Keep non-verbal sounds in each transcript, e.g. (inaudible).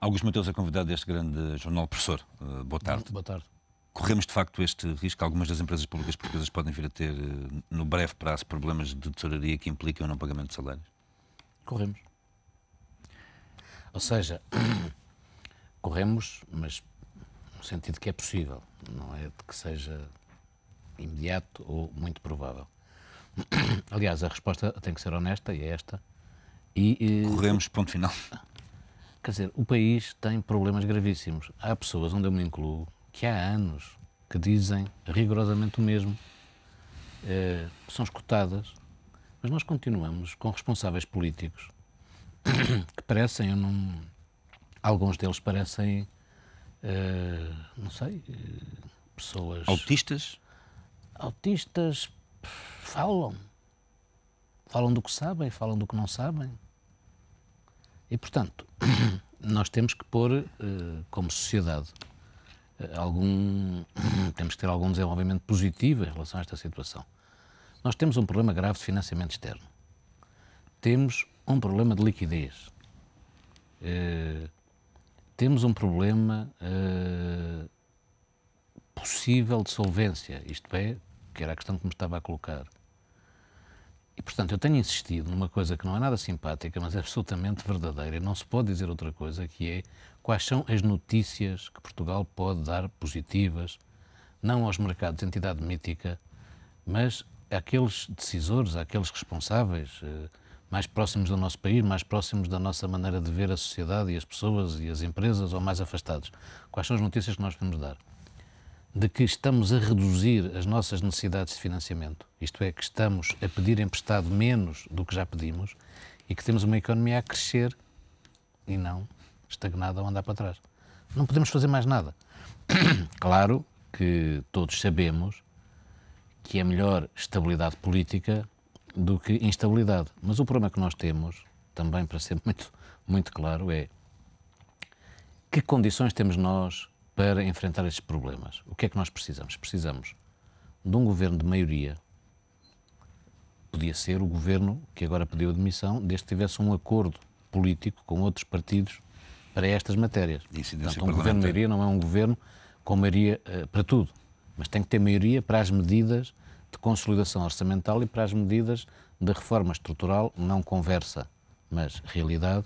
Augusto Mateus é convidado deste grande jornal Professor. Eh, boa tarde. Boa tarde. Corremos de facto este risco. Algumas das empresas públicas portuguesas podem vir a ter, eh, no breve prazo, problemas de tesouraria que implicam o não pagamento de salários? Corremos. Ou seja, (coughs) corremos, mas no sentido que é possível, não é de que seja imediato ou muito provável. (coughs) Aliás, a resposta tem que ser honesta e é esta. E, e... Eh, corremos, ponto final. (coughs) Quer dizer, o país tem problemas gravíssimos. Há pessoas, onde eu me incluo, que há anos que dizem rigorosamente o mesmo, eh, são escutadas, mas nós continuamos com responsáveis políticos (coughs) que parecem, eu não, alguns deles parecem, eh, não sei, eh, pessoas. Autistas? Autistas falam. Falam do que sabem, falam do que não sabem e, portanto, (clears throat) nós temos que pôr, eh, como sociedade, eh, algum, (clears throat) temos que ter algum desenvolvimento positivo em relação a esta situação. Nós temos um problema grave de financiamento externo. Temos um problema de liquidez. Eh, temos um problema possível de solvência, isto é, que era a questão que me estava a colocar. E, portanto, eu tenho insistido numa coisa que não é nada simpática, mas é absolutamente verdadeira, e não se pode dizer outra coisa, que é quais são as notícias que Portugal pode dar positivas, não aos mercados, entidade mítica, mas àqueles decisores, àqueles responsáveis eh, mais próximos do nosso país, mais próximos da nossa maneira de ver a sociedade e as pessoas e as empresas, ou mais afastados. Quais são as notícias que nós podemos dar? de que estamos a reduzir as nossas necessidades de financiamento, isto é, que estamos a pedir emprestado menos do que já pedimos e que temos uma economia a crescer e não estagnada ou andar para trás. Não podemos fazer mais nada. (coughs) Claro que todos sabemos que é melhor estabilidade política do que instabilidade. Mas o problema que nós temos, também para ser (laughs) muito, muito claro, é que condições temos nós para enfrentar estes problemas. O que é que nós precisamos? Precisamos de um governo de maioria. Podia ser o governo que agora pediu admissão, desde que tivesse um acordo político com outros partidos para estas matérias. Portanto, um governo de maioria não é um governo com maioria uh, para tudo, mas tem que ter maioria para as medidas de consolidação orçamental e para as medidas de reforma estrutural, não conversa, mas realidade,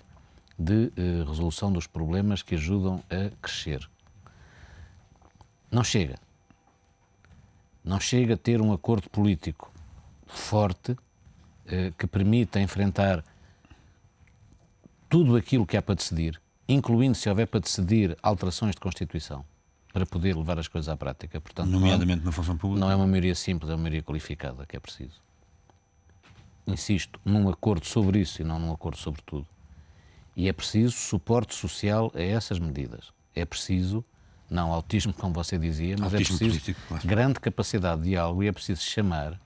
de uh, resolução dos problemas que ajudam a crescer. Não chega. Não chega a ter um acordo político forte eh, que permita enfrentar tudo aquilo que há é para decidir, incluindo se houver para decidir alterações de Constituição, para poder levar as coisas à prática. Portanto, Nomeadamente na função pública. Não é uma maioria simples, é uma maioria qualificada que é preciso. Insisto, num acordo sobre isso e não num acordo sobre tudo. E é preciso suporte social a essas medidas. É preciso não autismo, como você dizia, mas é autismo é preciso político, claro. grande capacidade de diálogo e é preciso chamar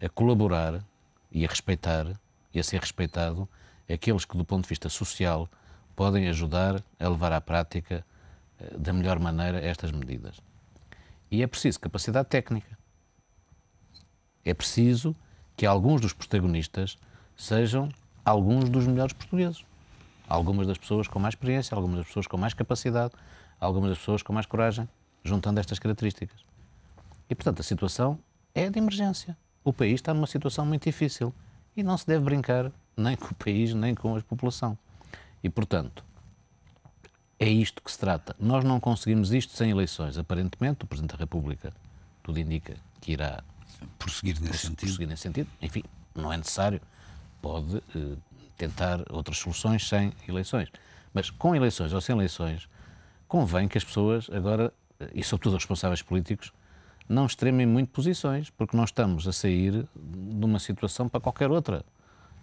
a colaborar e a respeitar e a ser respeitado aqueles que, do ponto de vista social, podem ajudar a levar à prática eh, da melhor maneira estas medidas. E é preciso capacidade técnica. É preciso que alguns dos protagonistas sejam alguns dos melhores portugueses. Algumas das pessoas com mais experiência, algumas das pessoas com mais capacidade, algumas das pessoas com mais coragem, juntando estas características. E, portanto, a situação é de emergência. O país está numa situação muito difícil e não se deve brincar nem com o país, nem com a população. E, portanto, é isto que se trata. Nós não conseguimos isto sem eleições. Aparentemente, o Presidente da República tudo indica que irá prosseguir nesse, prosseguir sentido. nesse sentido. Enfim, não é necessário. Pode eh, tentar outras soluções sem eleições. Mas com eleições ou sem eleições, convém que as pessoas agora, eh, e sobretudo os responsáveis políticos, não extremem muito posições, porque nós estamos a sair de uma situação para qualquer outra.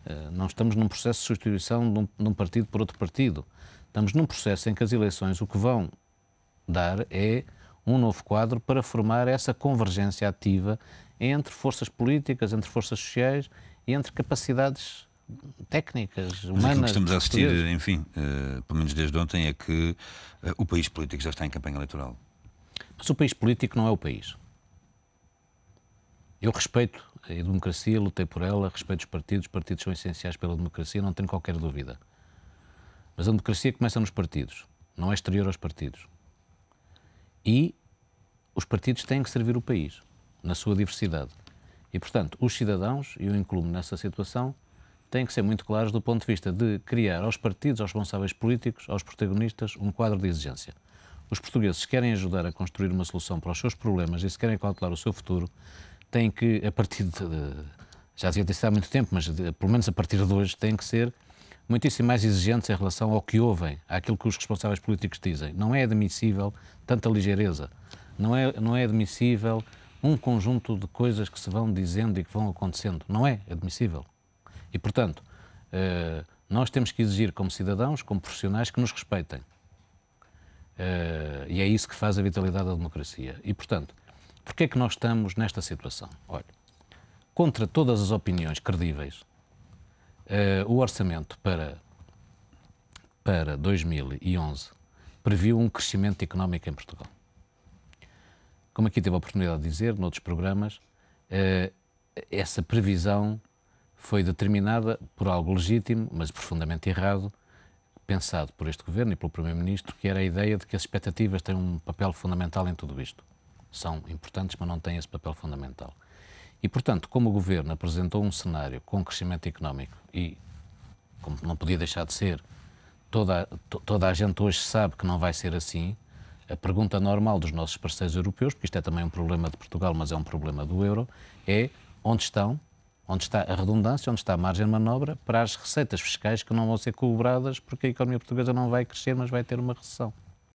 Eh, não estamos num processo de substituição de um, de um partido por outro partido. Estamos num processo em que as eleições o que vão dar é um novo quadro para formar essa convergência ativa entre forças políticas, entre forças sociais e entre capacidades técnicas, humanas. Mas que estamos a assistir, enfim, uh, pelo menos desde ontem, é que uh, o país político já está em campanha eleitoral. Mas o país político não é o país. Eu respeito a democracia, lutei por ela, respeito os partidos, os partidos são essenciais pela democracia, não tenho qualquer dúvida. Mas a democracia começa nos partidos, não é exterior aos partidos. E os partidos têm que servir o país, na sua diversidade. E, portanto, os cidadãos, e eu incluo nessa situação, têm que ser muito claros do ponto de vista de criar aos partidos, aos responsáveis políticos, aos protagonistas, um quadro de exigência. Os portugueses querem ajudar a construir uma solução para os seus problemas e se querem cautelar o seu futuro, têm que, a partir de. Já devia ter sido há muito tempo, mas de, pelo menos a partir de hoje, têm que ser muitíssimo mais exigentes em relação ao que ouvem, àquilo que os responsáveis políticos dizem. Não é admissível tanta ligeireza. Não é, não é admissível um conjunto de coisas que se vão dizendo e que vão acontecendo. Não é admissível. E, portanto, eh, nós temos que exigir, como cidadãos, como profissionais, que nos respeitem. Eh, e é isso que faz a vitalidade da democracia. E, portanto, porquê é que nós estamos nesta situação? Olha, contra todas as opiniões credíveis, eh, o orçamento para, para 2011 previu um crescimento económico em Portugal. Como aqui teve a oportunidade de dizer, noutros programas, essa previsão foi determinada por algo legítimo, mas profundamente errado, pensado por este governo e pelo primeiro-ministro, que era a ideia de que as expectativas têm um papel fundamental em tudo isto. São importantes, mas não têm esse papel fundamental. E, portanto, como o governo apresentou um cenário com crescimento económico e, como não podia deixar de ser, toda, toda a gente hoje sabe que não vai ser assim, a pergunta normal dos nossos parceiros europeus, porque isto é também um problema de Portugal, mas é um problema do euro, é onde estão onde está a redundância, onde está a margem de manobra para as receitas fiscais que não vão ser cobradas porque a economia portuguesa não vai crescer, mas vai ter uma recessão.